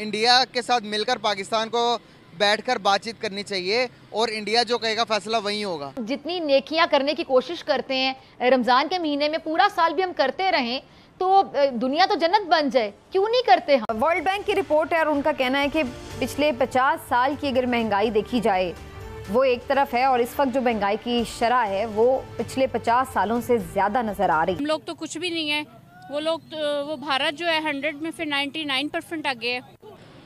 India के साथ मिलकर पाकिस्तान को बैठकर बातचीत करनी चाहिए और इंडिया जो कहेगा फैसला वही होगा जितनी नेकियां करने की कोशिश करते हैं रमज़ान के महीने में पूरा साल भी हम करते रहे तो दुनिया तो जन्नत बन जाए क्यों नहीं करते हम वर्ल्ड बैंक की रिपोर्ट है और उनका कहना है कि पिछले 50 साल की अगर महंगाई देखी जाए वो एक तरफ है और इस वक्त जो महंगाई की शरह है वो पिछले 50 सालों से ज़्यादा नज़र आ रही हम लोग तो कुछ भी नहीं है वो लोग तो वो भारत जो है हंड्रेड में फिर नाइन्टी नाइन परसेंट आगे है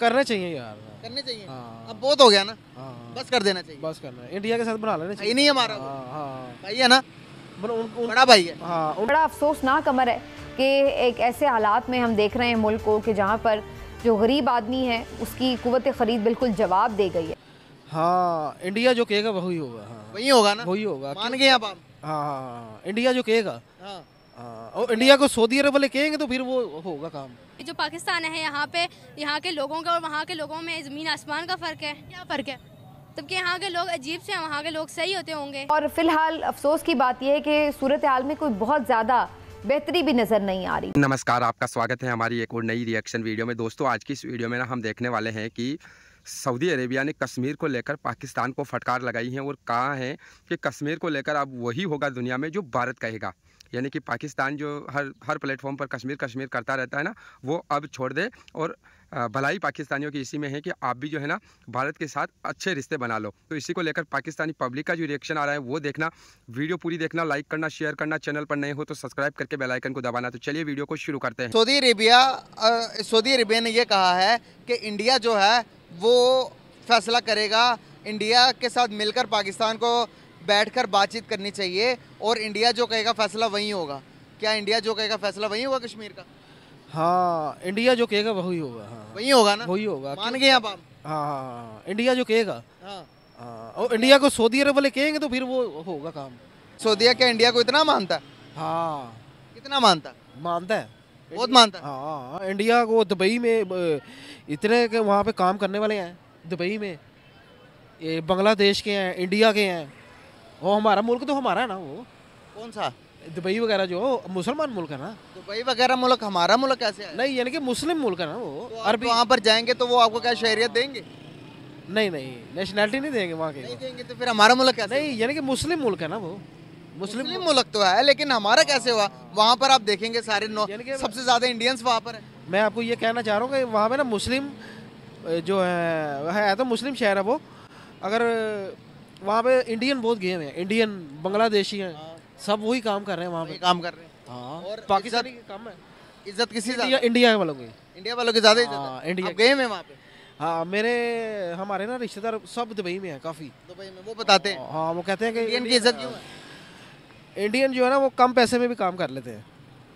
करना चाहिए यार करने चाहिए हाँ। अब बहुत हो गया ना हाँ। बस कर देना चाहिए बस करना है इंडिया के साथ बना लेना चाहिए नहीं हमारा हाँ, हाँ। भाई है ना बड़ा भाई है हाँ, उन... बड़ा अफसोसनाक अमर है कि एक ऐसे हालात में हम देख रहे हैं मुल्क को कि जहाँ पर जो गरीब आदमी है उसकी कुत खरीद बिल्कुल जवाब दे गई है हाँ इंडिया जो कहेगा वही होगा हाँ। वही होगा ना वही होगा मान गए आप हाँ हाँ इंडिया हाँ। जो कहेगा हाँ और इंडिया को सऊदी अरब वाले कहेंगे तो फिर वो होगा काम जो पाकिस्तान है यहाँ पे यहाँ के लोगों का और वहाँ के लोगों में ज़मीन आसमान का फ़र्क है क्या फ़र्क है तब यहाँ के लोग अजीब से हैं वहाँ के लोग सही होते होंगे और फिलहाल अफसोस की बात यह है कि सूरत हाल में कोई बहुत ज़्यादा बेहतरी भी नजर नहीं आ रही नमस्कार आपका स्वागत है हमारी एक और नई रिएक्शन वीडियो में दोस्तों आज की इस वीडियो में ना हम देखने वाले हैं कि सऊदी अरेबिया ने कश्मीर को लेकर पाकिस्तान को फटकार लगाई है और कहा है कि कश्मीर को लेकर अब वही होगा दुनिया में जो भारत कहेगा यानी कि पाकिस्तान जो हर हर प्लेटफॉर्म पर कश्मीर कश्मीर करता रहता है ना वो अब छोड़ दे और भलाई पाकिस्तानियों की इसी में है कि आप भी जो है ना भारत के साथ अच्छे रिश्ते बना लो तो इसी को लेकर पाकिस्तानी पब्लिक का जो रिएक्शन आ रहा है वो देखना वीडियो पूरी देखना लाइक करना शेयर करना चैनल पर नए हो तो सब्सक्राइब करके बेलाइकन को दबाना तो चलिए वीडियो को शुरू करते हैं सऊदी अरेबिया सऊदी अरेबिया ने यह कहा है कि इंडिया जो है वो फैसला करेगा इंडिया के साथ मिलकर पाकिस्तान को बैठकर बातचीत करनी चाहिए और इंडिया जो कहेगा फैसला वही होगा क्या इंडिया जो कहेगा फैसला वही होगा कश्मीर का हाँ इंडिया जो कहेगा वही होगा हाँ, हाँ। वही होगा ना वही होगा मान गए आप हाँ, हाँ, हाँ इंडिया जो कहेगा हाँ हाँ और इंडिया को सऊदी अरब वाले कहेंगे तो फिर वो होगा काम सऊदी क्या इंडिया को इतना मानता है हाँ कितना मानता मानता है बहुत मानता है हाँ इंडिया को दुबई में इतने के वहाँ पे काम करने वाले हैं दुबई में ये बांग्लादेश के हैं इंडिया के हैं वो हमारा मुल्क तो हमारा है ना वो कौन सा दुबई वगैरह जो मुसलमान मुल्क है ना दुबई वगैरह मुल्क हमारा मुल्क कैसे है नहीं यानी कि मुस्लिम मुल्क है ना वो और तो भी वहाँ पर जाएंगे तो वो आपको क्या शहरियत देंगे नहीं नहीं नेशनैलिटी नहीं देंगे वहाँ के नहीं देंगे तो फिर हमारा मुल्क कैसे नहीं यानी कि मुस्लिम मुल्क है ना वो मुस्लिम मुल्क, तो है लेकिन हमारा कैसे हुआ वहाँ पर आप देखेंगे सारे सबसे ज़्यादा इंडियंस वहाँ पर है मैं आपको ये कहना चाह रहा हूँ कि वहाँ पे ना मुस्लिम जो है है तो मुस्लिम शहर है वो अगर वहाँ पे इंडियन बहुत गेम है इंडियन बांग्लादेशी हैं हाँ। सब वही काम कर रहे हैं वहाँ पे काम कर रहे हैं हाँ पाकिस्तानी कम है इज्जत किसी इंडिया, इंडिया वालों की इंडिया वालों की ज़्यादा इंडिया गेम है हाँ, वहाँ पे हाँ मेरे हमारे ना रिश्तेदार सब दुबई में है काफ़ी दुबई में वो बताते हैं हाँ वो कहते हैं कि इंडियन की इज्जत क्यों है इंडियन जो है ना वो कम पैसे में भी काम कर लेते हैं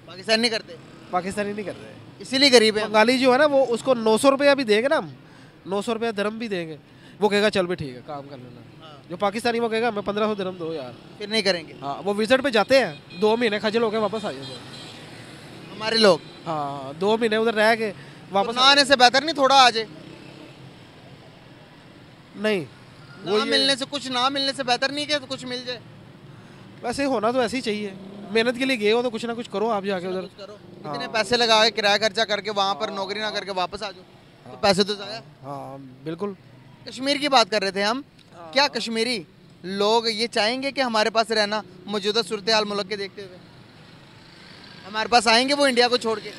पाकिस्तान नहीं करते पाकिस्तानी नहीं करते इसीलिए गरीब है बंगाली जो है ना वो उसको नौ सौ रुपया भी देंगे ना हम नौ सौ रुपया धर्म भी देंगे वो कहेगा चल भी ठीक है काम कर लेना हाँ। जो पाकिस्तानी वो कहेगा मैं पंद्रह सौ दरम दो यार फिर नहीं करेंगे हाँ वो विजिट पे जाते हैं दो महीने खजल हो गए वापस आ जाते हमारे लोग हाँ दो महीने उधर रह के वापस तो आने से बेहतर नहीं थोड़ा आ जाए नहीं ना मिलने से कुछ ना मिलने से बेहतर नहीं क्या तो कुछ मिल जाए वैसे होना तो ऐसे ही चाहिए मेहनत के लिए गए हो तो कुछ ना कुछ करो आप जाके उधर हाँ। इतने हाँ। पैसे लगा के किराया खर्चा करके वहाँ पर नौकरी ना करके वापस आ जाओ हाँ। तो पैसे तो जाए हाँ बिल्कुल कश्मीर की बात कर रहे थे हम हाँ। क्या कश्मीरी लोग ये चाहेंगे कि हमारे पास रहना मौजूदा सूरत हाल मुल्क के देखते हुए हमारे पास आएंगे वो इंडिया को छोड़ के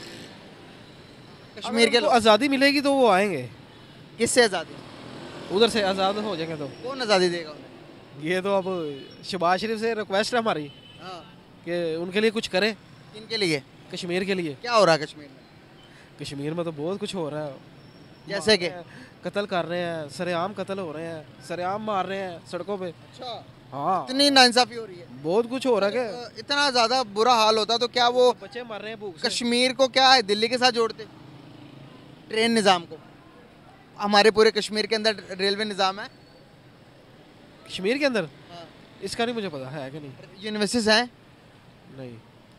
कश्मीर के आज़ादी मिलेगी तो वो आएंगे किससे आज़ादी उधर से आज़ाद हो जाएंगे तो कौन आज़ादी देगा ये तो अब शबाज शरीफ से रिक्वेस्ट है हमारी हाँ। कि उनके लिए कुछ करें इनके लिए कश्मीर के लिए क्या हो रहा है कश्मीर में कश्मीर में तो बहुत कुछ हो रहा है जैसे कि कत्ल कर रहे हैं सरेआम कत्ल हो रहे हैं सरेआम मार रहे हैं सड़कों पे अच्छा हाँ इतनी नाइंसाफी हो रही है बहुत कुछ हो रहा है तो, तो, इतना ज़्यादा बुरा हाल होता तो क्या वो तो बच्चे मर रहे हैं कश्मीर को क्या है दिल्ली के साथ जोड़ते ट्रेन निज़ाम को हमारे पूरे कश्मीर के अंदर रेलवे निज़ाम है कश्मीर के अंदर हाँ। इसका नहीं मुझे पता है कि नहीं यूनिवर्सिटीज हैं नहीं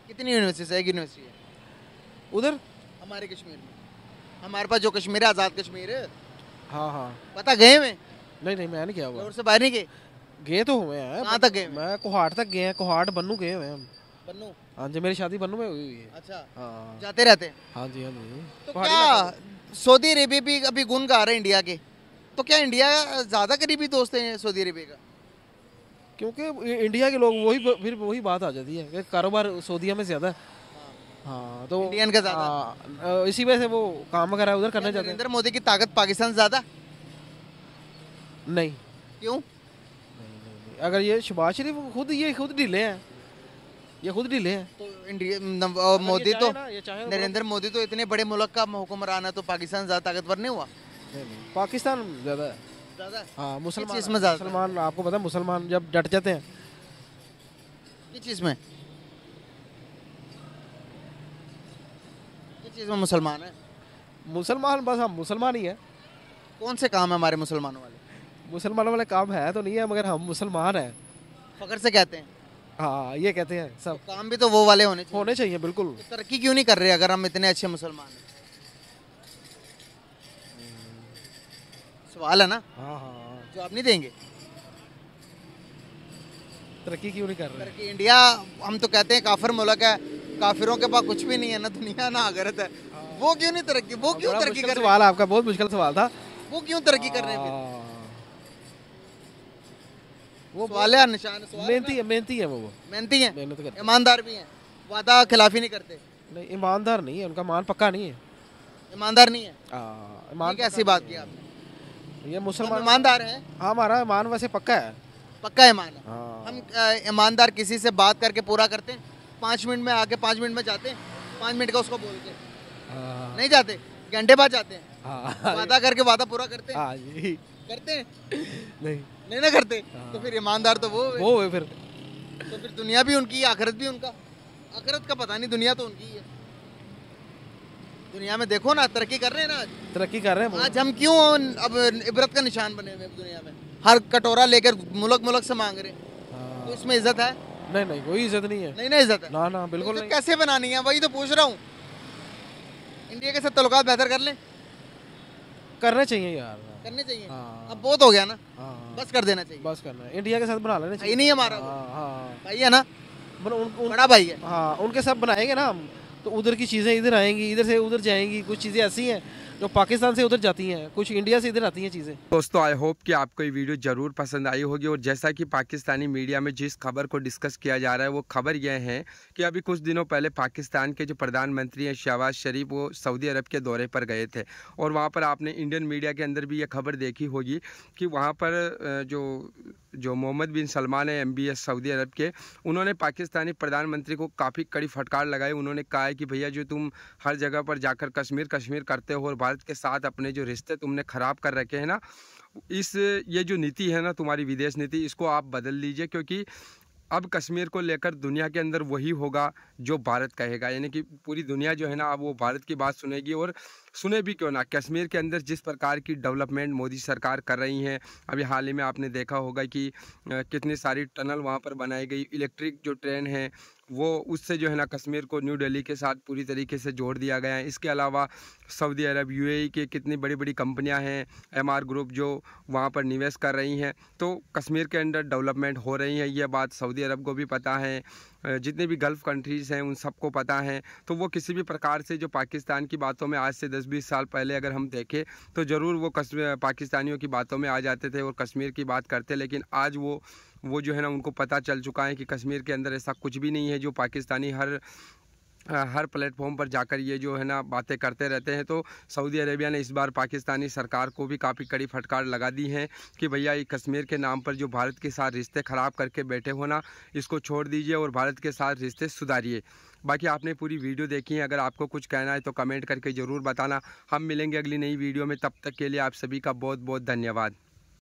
कितनी यूनिवर्सिटीज है एक यूनिवर्सिटी है उधर हमारे कश्मीर में हमारे पास जो कश्मीर है आज़ाद कश्मीर है हाँ, हाँ। पता गए मैं नहीं नहीं मैं नहीं गया हुआ से बाहर नहीं गए गए तो हुए हैं कहां तक गए मैं कोहाट तक गए हैं कोहाट बन्नू गए हुए हैं बन्नू हां जी मेरी शादी बन्नू में हुई हुई है अच्छा हां जाते रहते हैं हां जी हां जी तो क्या सऊदी अरब भी अभी गुण गा रहे हैं इंडिया के तो क्या इंडिया ज़्यादा करीबी दोस्त है सऊदी अरब का क्योंकि इंडिया के लोग वही फिर वही बात आ जाती है कि कारोबार सऊदीया में ज़्यादा है हाँ तो इंडियन का ज्यादा हाँ, इसी वजह से वो काम उधर करना चाहते नरेंद्र मोदी की ताकत पाकिस्तान ज्यादा नहीं क्यों अगर ये शरीफ खुद ये खुद ढीले हैं ये खुद ढीले हैं तो इंडिया मोदी तो-, तो नरेंद्र मोदी तो इतने बड़े मुल्क का हुक्मरान है तो पाकिस्तान ज्यादा ताकतवर नहीं हुआ पाकिस्तान ज्यादा है हाँ मुसलमान मुसलमान आपको पता है मुसलमान जब डट जाते हैं किस चीज़ में चीज़ में मुसलमान है मुसलमान बस हम हाँ, मुसलमान ही हैं कौन से काम है हमारे मुसलमानों वाले मुसलमानों वाले काम है तो नहीं है मगर हम मुसलमान हैं फकर से कहते हैं हाँ ये कहते हैं सब तो काम भी तो वो वाले होने चाहिए होने चाहिए बिल्कुल तो तरक्की क्यों नहीं कर रहे अगर हम इतने अच्छे मुसलमान हैं सवाल है ना हाँ हाँ जवाब नहीं देंगे तरक्की क्यों नहीं कर रहे तरक्की इंडिया हम तो कहते हैं काफर मुल्क है काफिरों के पास कुछ भी नहीं है ना दुनिया ना आगरत है वो क्यों नहीं तरक्की वो हाँ, क्यों तरक्की कर सवाल आपका बहुत मुश्किल सवाल था वो क्यों तरक्की कर रहे हैं हाँ। वो वाले निशान मेहनती है मेहनती है वो मेहनती है मेहनत करते ईमानदार भी हैं वादा खिलाफी नहीं करते नहीं ईमानदार नहीं है उनका मान पक्का नहीं है ईमानदार नहीं है ईमान हाँ, कैसी बात की आपने ये मुसलमान ईमानदार है हाँ हमारा ईमान वैसे पक्का है पक्का ईमान है हम ईमानदार किसी से बात करके पूरा करते हैं पाँच मिनट में आके पाँच मिनट में जाते हैं पाँच मिनट का उसको बोलते हैं हाँ। नहीं जाते घंटे बाद जाते हैं हाँ। वादा करके वादा पूरा करते हैं हाँ करते हैं नहीं नहीं ना करते तो फिर ईमानदार तो वो वो है फिर तो फिर दुनिया भी उनकी आखिरत भी उनका आखिरत का पता नहीं दुनिया तो उनकी है दुनिया में देखो ना तरक्की कर रहे हैं ना आज तरक्की कर रहे हैं आज हम क्यों अब इबरत का निशान बने हुए दुनिया में हर कटोरा लेकर मुलक मुलक से मांग रहे हैं तो इसमें इज्जत है नहीं नहीं कोई इज्जत नहीं है नहीं ना इज्जत ना ना बिल्कुल तो नहीं कैसे बनानी है वही तो पूछ रहा हूँ इंडिया के साथ तल्लु बेहतर कर ले करना चाहिए यार करने चाहिए हाँ। अब बहुत हो गया ना हाँ, हाँ। बस कर देना चाहिए बस करना है इंडिया के साथ बना लेना चाहिए नहीं हमारा तो। भाई है ना मतलब बड़ा भाई है हाँ उनके साथ बनाएंगे ना हम तो उधर की चीज़ें इधर आएंगी इधर से उधर जाएंगी कुछ चीज़ें ऐसी हैं जो पाकिस्तान से उधर जाती हैं कुछ इंडिया से इधर आती हैं चीज़ें दोस्तों आई होप कि आपको ये वीडियो ज़रूर पसंद आई होगी और जैसा कि पाकिस्तानी मीडिया में जिस खबर को डिस्कस किया जा रहा है वो खबर यह है कि अभी कुछ दिनों पहले पाकिस्तान के जो प्रधानमंत्री हैं शहबाज शरीफ वो सऊदी अरब के दौरे पर गए थे और वहाँ पर आपने इंडियन मीडिया के अंदर भी ये खबर देखी होगी कि वहाँ पर जो जो मोहम्मद बिन सलमान है एम सऊदी अरब के उन्होंने पाकिस्तानी प्रधानमंत्री को काफ़ी कड़ी फटकार लगाई उन्होंने कहा है कि भैया जो तुम हर जगह पर जाकर कश्मीर कश्मीर करते हो और भारत के साथ अपने जो रिश्ते तुमने ख़राब कर रखे हैं ना इस ये जो नीति है ना तुम्हारी विदेश नीति इसको आप बदल लीजिए क्योंकि अब कश्मीर को लेकर दुनिया के अंदर वही होगा जो भारत कहेगा यानी कि पूरी दुनिया जो है ना अब वो भारत की बात सुनेगी और सुने भी क्यों ना कश्मीर के अंदर जिस प्रकार की डेवलपमेंट मोदी सरकार कर रही हैं अभी हाल ही में आपने देखा होगा कि कितनी सारी टनल वहाँ पर बनाई गई इलेक्ट्रिक जो ट्रेन है वो उससे जो है ना कश्मीर को न्यू दिल्ली के साथ पूरी तरीके से जोड़ दिया गया है इसके अलावा सऊदी अरब यूएई के कितनी बड़ी बड़ी कंपनियां हैं एमआर ग्रुप जो वहाँ पर निवेश कर रही हैं तो कश्मीर के अंदर डेवलपमेंट हो रही है ये बात सऊदी अरब को भी पता है जितने भी गल्फ़ कंट्रीज़ हैं उन सबको पता है तो वो किसी भी प्रकार से जो पाकिस्तान की बातों में आज से दस बीस साल पहले अगर हम देखें तो ज़रूर वो पाकिस्तानियों की बातों में आ जाते थे और कश्मीर की बात करते लेकिन आज वो वो जो है ना उनको पता चल चुका है कि कश्मीर के अंदर ऐसा कुछ भी नहीं है जो पाकिस्तानी हर हर प्लेटफॉर्म पर जाकर ये जो है ना बातें करते रहते हैं तो सऊदी अरेबिया ने इस बार पाकिस्तानी सरकार को भी काफ़ी कड़ी फटकार लगा दी है कि भैया ये कश्मीर के नाम पर जो भारत के साथ रिश्ते ख़राब करके बैठे हो ना इसको छोड़ दीजिए और भारत के साथ रिश्ते सुधारिए बाकी आपने पूरी वीडियो देखी है अगर आपको कुछ कहना है तो कमेंट करके ज़रूर बताना हम मिलेंगे अगली नई वीडियो में तब तक के लिए आप सभी का बहुत बहुत धन्यवाद